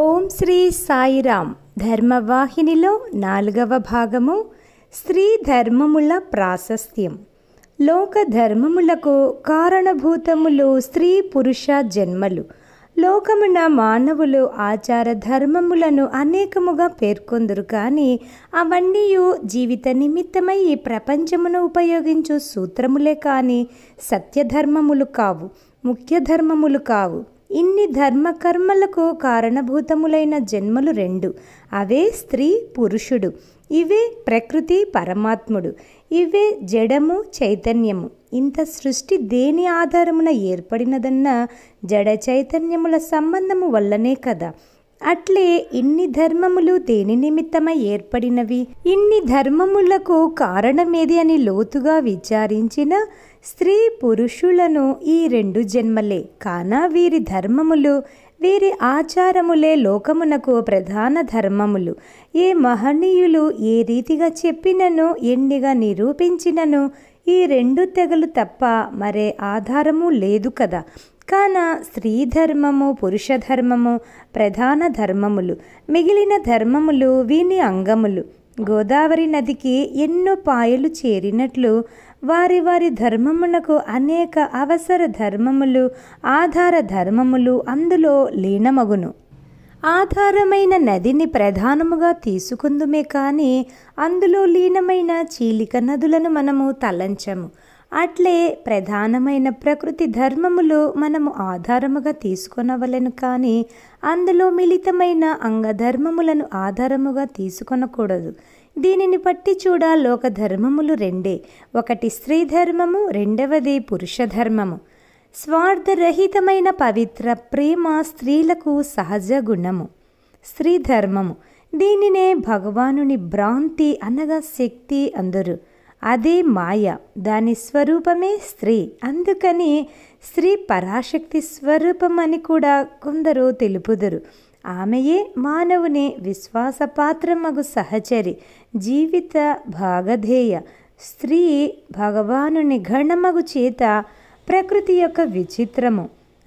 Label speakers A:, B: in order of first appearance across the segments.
A: ఓం శ్రీ సాయిరామ్ ధర్మవాహినిలో నాలుగవ భాగము స్త్రీ ధర్మముల ప్రాశస్త్యం లోక ధర్మములకు కారణభూతములు స్త్రీ పురుష జన్మలు లోకమున మానవులు ఆచార ధర్మములను అనేకముగా పేర్కొందరు కానీ అవన్నీ జీవిత నిమిత్తమై ఈ ప్రపంచమును ఉపయోగించు సూత్రములే కానీ సత్యధర్మములు కావు ముఖ్య ధర్మములు కావు ఇన్ని ధర్మకర్మలకు కారణభూతములైన జన్మలు రెండు అవే స్త్రీ పురుషుడు ఇవే ప్రకృతి పరమాత్ముడు ఇవే జడము చైతన్యము ఇంత సృష్టి దేని ఆధారమున ఏర్పడినదన్న జడ చైతన్యముల సంబంధము వల్లనే కదా అట్లే ఇన్ని ధర్మములు దేని నిమిత్తమై ఏర్పడినవి ఇన్ని ధర్మములకు కారణమేది అని లోతుగా విచారించిన స్త్రీ పురుషులను ఈ రెండు జన్మలే కాన వీరి ధర్మములు వీరి ఆచారములే లోకమునకు ప్రధాన ధర్మములు ఏ మహనీయులు ఏ రీతిగా చెప్పినను ఎన్నిగా నిరూపించినను ఈ రెండు తెగలు తప్ప మరే ఆధారము లేదు కదా కాన స్త్రీధర్మము పురుషధర్మము ప్రధాన ధర్మములు మిగిలిన ధర్మములు వీని అంగములు గోదావరి నదికి ఎన్నో పాయలు చేరినట్లు వారి వారి ధర్మములకు అనేక అవసర ధర్మములు ఆధార ధర్మములు అందులో లీనమగును ఆధారమైన నదిని ప్రధానముగా తీసుకుందుమే కానీ అందులో లీనమైన చీలిక నదులను మనము తలంచము అట్లే ప్రధానమైన ప్రకృతి ధర్మములు మనము ఆధారముగా తీసుకొనవలెను కానీ అందులో మిళితమైన అంగధర్మములను ఆధారముగా తీసుకొనకూడదు దీనిని బట్టి చూడ లోక ధర్మములు రెండే ఒకటి స్త్రీ ధర్మము రెండవది పురుష ధర్మము స్వార్థరహితమైన పవిత్ర ప్రేమ స్త్రీలకు సహజ గుణము స్త్రీ ధర్మము దీనినే భగవానుని భ్రాంతి అనగా శక్తి అందరు అదే మాయ దాని స్వరూపమే స్త్రీ అందుకని స్త్రీ పరాశక్తి స్వరూపం అని కూడా కొందరు తెలుపుదురు ఆమెయే మానవుని విశ్వాసపాత్రమగు సహచరి జీవిత భాగధేయ స్త్రీ భగవానుని గణమగు చేత ప్రకృతి యొక్క విచిత్రము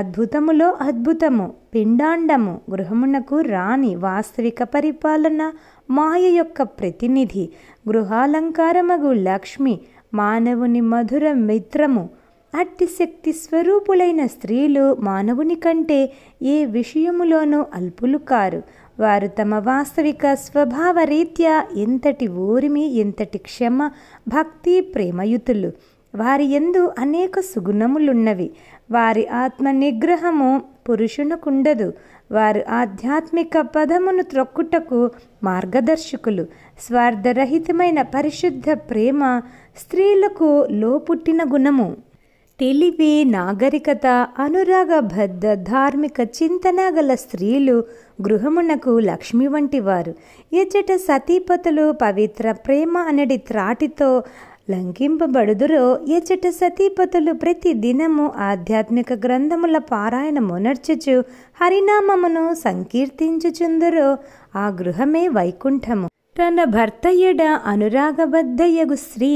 A: అద్భుతములో అద్భుతము పిండాండము గృహమునకు రాణి వాస్తవిక పరిపాలన మాయ యొక్క ప్రతినిధి గృహాలంకారమగు లక్ష్మి మానవుని మధుర మిత్రము అట్టి శక్తి స్వరూపులైన స్త్రీలు మానవుని కంటే ఏ విషయములోనూ అల్పులు కారు వారు తమ వాస్తవిక స్వభావ రీత్యా ఎంతటి ఊరిమి ఎంతటి క్షమ భక్తి ప్రేమయుతులు వారి ఎందు అనేక సుగుణములున్నవి వారి ఆత్మ నిగ్రహము పురుషునకుండదు వారు ఆధ్యాత్మిక పదమును త్రొక్కుటకు మార్గదర్శకులు స్వార్థరహితమైన పరిశుద్ధ ప్రేమ స్త్రీలకు లోపుట్టిన గుణము తెలివి నాగరికత అనురాగబద్ధ ధార్మిక చింతన గల స్త్రీలు గృహమునకు లక్ష్మి వంటి వారు ఎచ్చట సతీపతులు పవిత్ర ప్రేమ అనడి త్రాటితో లంకింపబడుదురో ఎచ్చట సతీపతులు ప్రతి దినము ఆధ్యాత్మిక గ్రంథముల పారాయణము నర్చుచు హరినామమును సంకీర్తించుచుందురు ఆ గృహమే వైకుంఠము తన భర్తయ్యడ అనురాగబద్ధయగు స్త్రీ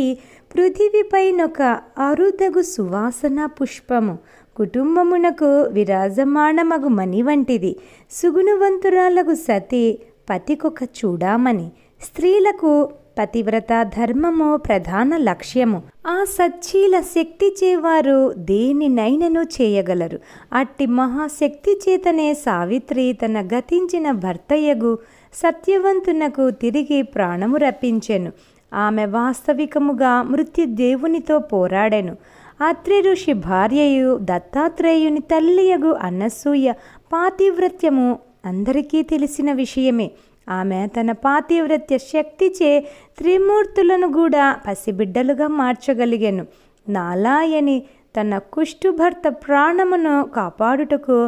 A: పృథివిపైనొక అరుదగు సువాసన పుష్పము కుటుంబమునకు విరాజమానమగు మణి వంటిది సుగుణవంతురాలకు సతి పతికొక చూడామని స్త్రీలకు పతివ్రత ధర్మము ప్రధాన లక్ష్యము ఆ సచ్చీల శక్తి చేవారు దేనినైనను చేయగలరు అట్టి మహాశక్తి చేతనే సావిత్రి తన గతించిన భర్తయ్యగు సత్యవంతునకు తిరిగి ప్రాణము రప్పించెను ఆమె వాస్తవికముగా మృత్యుదేవునితో పోరాడెను అత్రి ఋషి భార్యయు దత్తాత్రేయుని తల్లియగు అన్నసూయ పాతివ్రత్యము అందరికీ తెలిసిన విషయమే ఆమె తన పాతివ్రత్య శక్తిచే త్రిమూర్తులను కూడా పసిబిడ్డలుగా మార్చగలిగాను నాలాయని తన కుష్టు భర్త ప్రాణమును కాపాడుటకు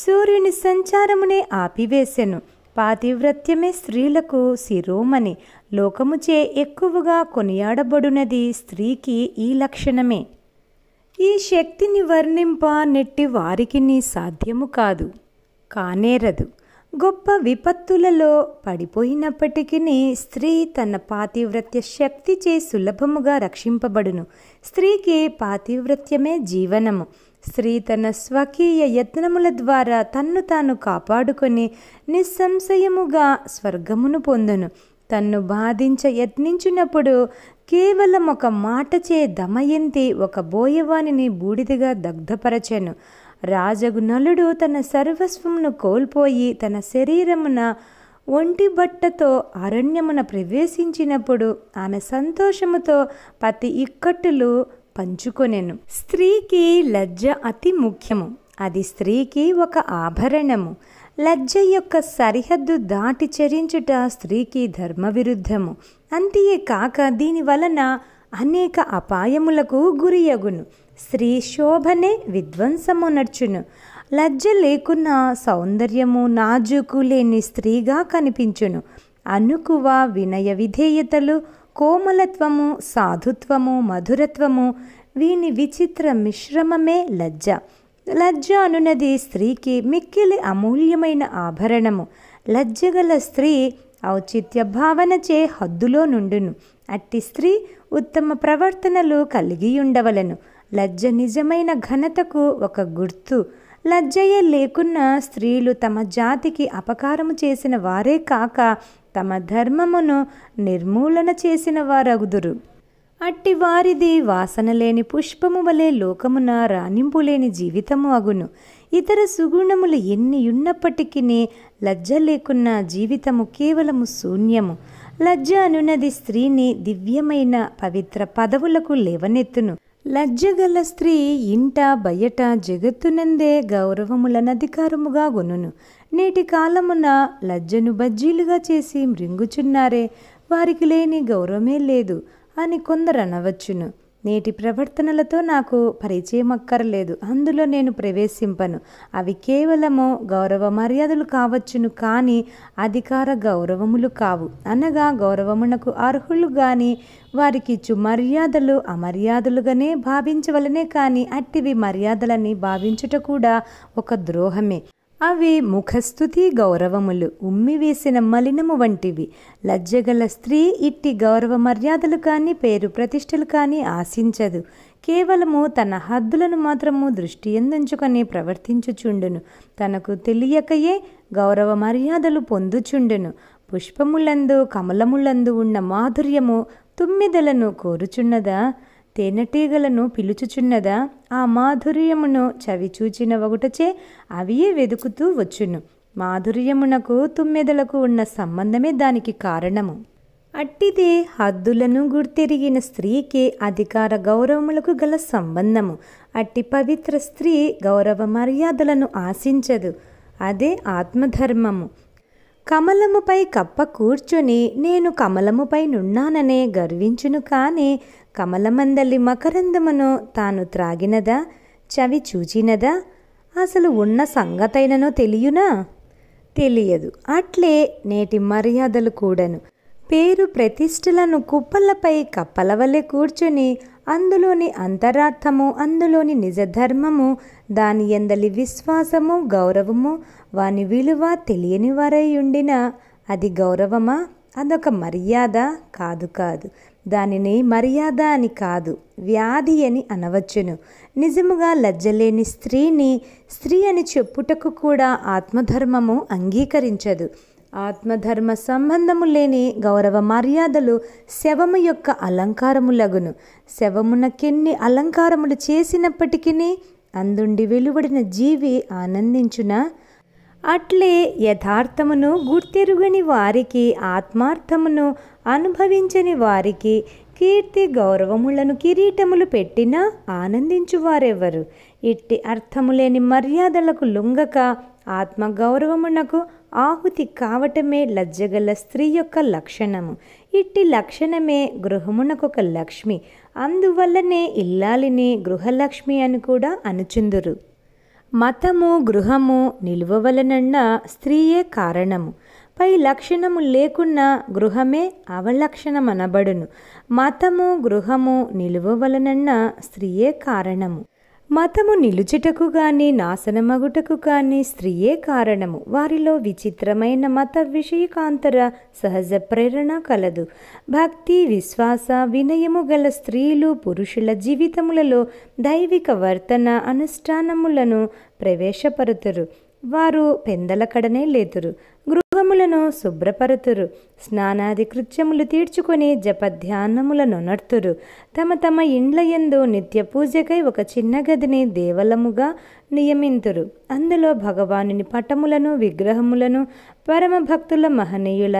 A: సూర్యుని సంచారమునే ఆపివేశాను పాతివ్రత్యమే స్త్రీలకు శిరోమణి లోకముచే ఎక్కువగా కొనియాడబడునది స్త్రీకి ఈ లక్షణమే ఈ శక్తిని వర్ణింప నెట్టి వారికి నీ సాధ్యము కాదు కానేరదు గొప్ప విపత్తులలో పడిపోయినప్పటికీ స్త్రీ తన పాతివ్రత్య శక్తిచే సులభముగా రక్షింపబడును స్త్రీకి పాతివ్రత్యమే జీవనము స్త్రీ తన స్వకీయ యత్నముల ద్వారా తన్ను తాను కాపాడుకొని నిస్సంశయముగా స్వర్గమును పొందును తన్ను బాధించ యత్నించినప్పుడు కేవలం ఒక మాటచే దమయంతి ఒక బోయవాణిని బూడిదగా దగ్ధపరచెను రాజగు నలుడు తన సర్వస్వమును కోల్పోయి తన శరీరమున ఒంటి బట్టతో అరణ్యమున ప్రవేశించినప్పుడు ఆమె సంతోషముతో పతి ఇక్కట్టులు పంచుకొనెను స్త్రీకి లజ్జ అతి ముఖ్యము అది స్త్రీకి ఒక ఆభరణము లజ్జ యొక్క సరిహద్దు దాటి చరించుట స్త్రీకి ధర్మవిరుద్ధము అంతే కాక దీని వలన అనేక అపాయములకు గురియగును స్త్రీ శోభనే నడుచును లజ్జ లేకున్న సౌందర్యము నాజుకు లేని స్త్రీగా కనిపించును అనుకువ వినయ విధేయతలు కోమలత్వము సాధుత్వము మధురత్వము వీని విచిత్ర మిశ్రమమే లజ్జ లజ్జ అనున్నది స్త్రీకి మిక్కిలి అమూల్యమైన ఆభరణము లజ్జగల స్త్రీ ఔచిత్య భావనచే హద్దులో నుండును అట్టి స్త్రీ ఉత్తమ ప్రవర్తనలు కలిగి ఉండవలను లజ్జ నిజమైన ఘనతకు ఒక గుర్తు లజ్జయే లేకున్నా స్త్రీలు తమ జాతికి అపకారము చేసిన వారే కాక తమ ధర్మమును నిర్మూలన చేసిన వారగుదురు అట్టి వారిది వాసన లేని పుష్పము వలె లోకమున రాణింపు లేని జీవితము అగును ఇతర సుగుణములు ఎన్ని ఉన్నప్పటికీ లజ్జ లేకున్న జీవితము కేవలము శూన్యము లజ్జ అనున్నది స్త్రీని దివ్యమైన పవిత్ర పదవులకు లేవనెత్తును లజ్జగల స్త్రీ ఇంట బయట జగత్తునందే గౌరవములనధికారముగా గొనును నేటి కాలమున లజ్జను బజ్జీలుగా చేసి మృంగుచున్నారే వారికి లేని గౌరవమే లేదు అని కొందరు అనవచ్చును నేటి ప్రవర్తనలతో నాకు పరిచయం అక్కర్లేదు అందులో నేను ప్రవేశింపను అవి కేవలము గౌరవ మర్యాదలు కావచ్చును కానీ అధికార గౌరవములు కావు అనగా గౌరవమునకు అర్హులు కానీ వారికిచ్చు మర్యాదలు అమర్యాదలుగానే భావించవలనే కానీ అట్టివి మర్యాదలని భావించుట కూడా ఒక ద్రోహమే అవి ముఖస్థుతి గౌరవములు ఉమ్మివేసిన మలినము వంటివి లజ్జగల స్త్రీ ఇట్టి గౌరవ మర్యాదలు కానీ పేరు ప్రతిష్టలు కానీ ఆశించదు కేవలము తన హద్దులను మాత్రము దృష్టి ఎందుకని ప్రవర్తించుచుండును తనకు తెలియకయే గౌరవ మర్యాదలు పొందుచుండును పుష్పములందు కమలములందు ఉన్న మాధుర్యము తుమ్మిదలను కోరుచున్నదా తేనెటీగలను పిలుచుచున్నదా ఆ మాధుర్యమును చవిచూచిన ఒకటచే అవియే వెదుకుతూ వచ్చును మాధుర్యమునకు తుమ్మెదలకు ఉన్న సంబంధమే దానికి కారణము అట్టిదే హద్దులను గుర్తెరిగిన స్త్రీకి అధికార గౌరవములకు గల సంబంధము అట్టి పవిత్ర స్త్రీ గౌరవ మర్యాదలను ఆశించదు అదే ఆత్మధర్మము కమలముపై కప్ప కూర్చొని నేను కమలముపై నున్నాననే గర్వించును కానీ కమలమందలి మకరందమును తాను త్రాగినదా చవి చూచినదా అసలు ఉన్న సంగతైనను తెలియనా తెలియదు అట్లే నేటి మర్యాదలు కూడాను పేరు ప్రతిష్టలను కుప్పలపై కప్పలవలె కూర్చొని అందులోని అంతరార్థము అందులోని నిజధర్మము దాని ఎందలి విశ్వాసము గౌరవము వాని విలువ తెలియని వారై ఉండిన అది గౌరవమా అదొక మర్యాద కాదు కాదు దానిని మర్యాద అని కాదు వ్యాధి అని అనవచ్చును నిజముగా లజ్జలేని స్త్రీని స్త్రీ అని చెప్పుటకు కూడా ఆత్మధర్మము అంగీకరించదు ఆత్మధర్మ సంబంధము లేని గౌరవ మర్యాదలు శవము యొక్క అలంకారములగును శవమునకెన్ని అలంకారములు చేసినప్పటికీ అందుండి వెలువడిన జీవి ఆనందించున అట్లే యథార్థమును గుర్తిరుగని వారికి ఆత్మార్థమును అనుభవించని వారికి కీర్తి గౌరవములను కిరీటములు పెట్టినా ఆనందించువారెవరు ఇట్టి అర్థము లేని మర్యాదలకు లొంగక ఆత్మగౌరవమునకు ఆహుతి కావటమే లజ్జగల స్త్రీ యొక్క లక్షణము ఇట్టి లక్షణమే గృహమునకొక లక్ష్మి అందువల్లనే ఇల్లాలిని గృహలక్ష్మి అని కూడా అనుచుందురు మతము గృహము నిలువవలనన్న స్త్రీయే కారణము పై లక్షణము లేకున్నా గృహమే అవలక్షణమనబడును మతము గృహము నిలువవలనన్న స్త్రీయే కారణము మతము నిలుచుటకు గాని నాశనమగుటకు గాని స్త్రీయే కారణము వారిలో విచిత్రమైన మత విషయకాంతర సహజ ప్రేరణ కలదు భక్తి విశ్వాస వినయము గల స్త్రీలు పురుషుల జీవితములలో దైవిక వర్తన అనుష్ఠానములను ప్రవేశపరుతురు వారు పెందలకడనే లేతురు అంగములను శుభ్రపరుతురు స్నానాది కృత్యములు తీర్చుకొని జపధ్యానములను నడుతురు తమ తమ ఇండ్ల ఎందు నిత్య పూజకై ఒక చిన్న గదిని దేవలముగా నియమింతురు అందులో భగవానుని పటములను విగ్రహములను పరమభక్తుల మహనీయుల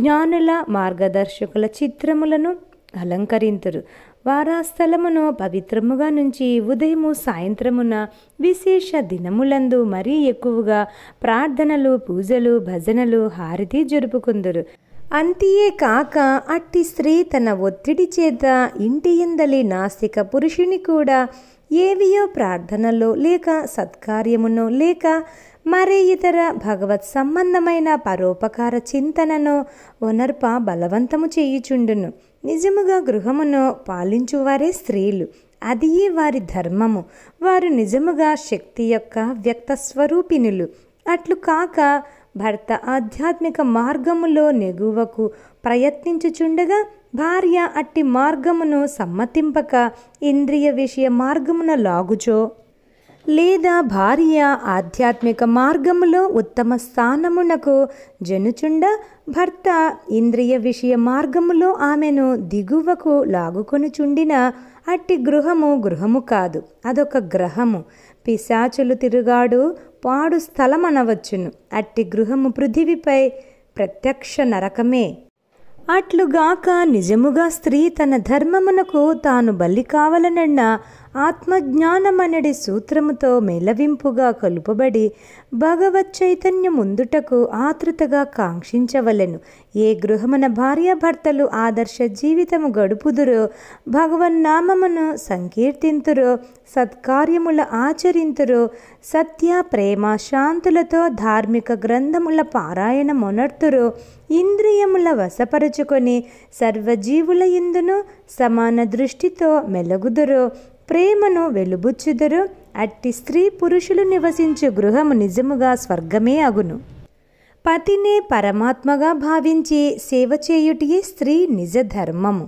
A: జ్ఞానుల మార్గదర్శకుల చిత్రములను అలంకరింతురు వారాస్థలమును పవిత్రముగా నుంచి ఉదయము సాయంత్రమున విశేష దినములందు మరీ ఎక్కువగా ప్రార్థనలు పూజలు భజనలు హారతి జరుపుకుందరు అంతియే కాక అట్టి స్త్రీ తన ఒత్తిడి చేత ఇంటియందలి నాస్తిక పురుషుని కూడా ఏవియో ప్రార్థనలో లేక సత్కార్యమునో లేక మరే ఇతర భగవత్ సంబంధమైన పరోపకార చింతనను ఒనర్ప బలవంతము చేయుచుండును నిజముగా గృహమును పాలించువారే స్త్రీలు అది వారి ధర్మము వారు నిజముగా శక్తి యొక్క వ్యక్త స్వరూపిణులు అట్లు కాక భర్త ఆధ్యాత్మిక మార్గములో నెగువకు ప్రయత్నించుచుండగా భార్య అట్టి మార్గమును సమ్మతింపక ఇంద్రియ విషయ మార్గమున లాగుచో లేదా భార్య ఆధ్యాత్మిక మార్గములో ఉత్తమ స్థానమునకు జనుచుండ భర్త ఇంద్రియ విషయ మార్గములో ఆమెను దిగువకు లాగుకొనుచుండిన అట్టి గృహము గృహము కాదు అదొక గ్రహము పిశాచులు తిరుగాడు పాడు స్థలమనవచ్చును అట్టి గృహము పృథివిపై ప్రత్యక్ష నరకమే అట్లుగాక నిజముగా స్త్రీ తన ధర్మమునకు తాను బలి కావలనన్న ఆత్మజ్ఞానమనడి సూత్రముతో మెలవింపుగా కలుపబడి భగవత్ చైతన్యం ముందుటకు ఆతృతగా కాంక్షించవలెను ఏ గృహమున భార్యాభర్తలు ఆదర్శ జీవితము గడుపుదురో భగవన్నామమును సంకీర్తింతురో సత్కార్యముల ఆచరింతురో సత్య ప్రేమ శాంతులతో ధార్మిక గ్రంథముల పారాయణ మొనర్తురో ఇంద్రియముల వశపరుచుకొని సర్వజీవుల ఇందును సమాన దృష్టితో మెలగుదురో ప్రేమను వెలుబుచ్చుదురు అట్టి స్త్రీ పురుషులు నివసించే గృహము నిజముగా స్వర్గమే అగును పతినే పరమాత్మగా భావించి సేవ చేయుటియే స్త్రీ నిజ ధర్మము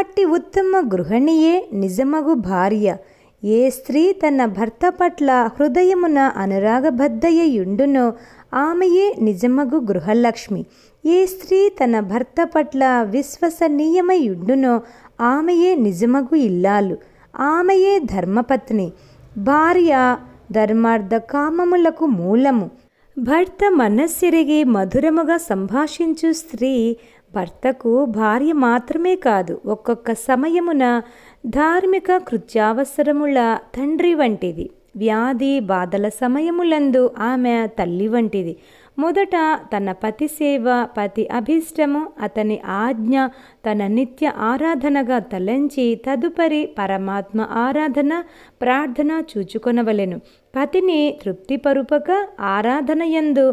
A: అట్టి ఉత్తమ గృహిణియే నిజమగు భార్య ఏ స్త్రీ తన భర్త పట్ల హృదయమున అనురాగబద్ధయ్యుండునో ఆమెయే నిజమగు గృహలక్ష్మి ఏ స్త్రీ తన భర్త పట్ల విశ్వసనీయమయుండునో ఆమెయే నిజమగు ఇల్లాలు ఆమెయే ధర్మపత్ని భార్య ధర్మార్థ కామములకు మూలము భర్త మనస్సిరిగి మధురముగా సంభాషించు స్త్రీ భర్తకు భార్య మాత్రమే కాదు ఒక్కొక్క సమయమున ధార్మిక కృత్యావసరముల తండ్రి వంటిది వ్యాధి బాధల సమయములందు ఆమె తల్లి వంటిది మొదట తన పతి సేవ పతి అభిష్టము అతని ఆజ్ఞ తన నిత్య ఆరాధనగా తలంచి తదుపరి పరమాత్మ ఆరాధన ప్రార్థన చూచుకొనవలెను పతిని తృప్తిపరుపక ఆరాధనయందు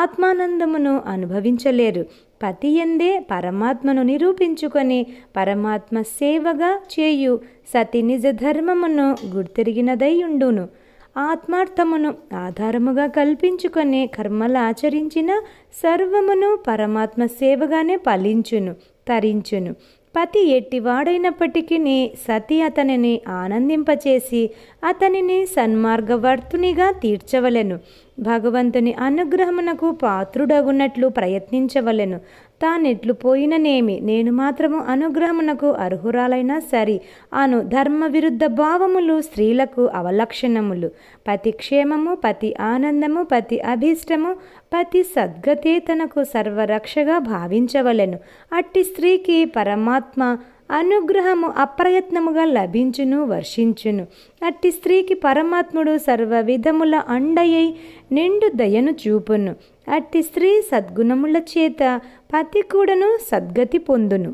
A: ఆత్మానందమును అనుభవించలేరు పతి ఎందే పరమాత్మను నిరూపించుకొని పరమాత్మ సేవగా చేయు సతి నిజ ధర్మమును గుర్తిరిగినదై ఉండును ఆత్మార్థమును ఆధారముగా కల్పించుకొని కర్మలు ఆచరించిన సర్వమును పరమాత్మ సేవగానే ఫలించును తరించును పతి ఎట్టివాడైనప్పటికీ సతి అతనిని ఆనందింపచేసి అతనిని సన్మార్గవర్తునిగా తీర్చవలను భగవంతుని అనుగ్రహమునకు పాత్రుడగునట్లు ప్రయత్నించవలను తానెట్లు పోయిననేమి నేను మాత్రము అనుగ్రహమునకు అర్హురాలైనా సరి అను ధర్మ విరుద్ధ భావములు స్త్రీలకు అవలక్షణములు పతి క్షేమము పతి ఆనందము పతి అభీష్టము పతి సద్గతే తనకు సర్వరక్షగా భావించవలెను అట్టి స్త్రీకి పరమాత్మ అనుగ్రహము అప్రయత్నముగా లభించును వర్షించును అట్టి స్త్రీకి పరమాత్ముడు సర్వ విధముల అండయ్యై నిండు దయను చూపును అట్టి స్త్రీ సద్గుణముల చేత పతి కూడాను సద్గతి పొందును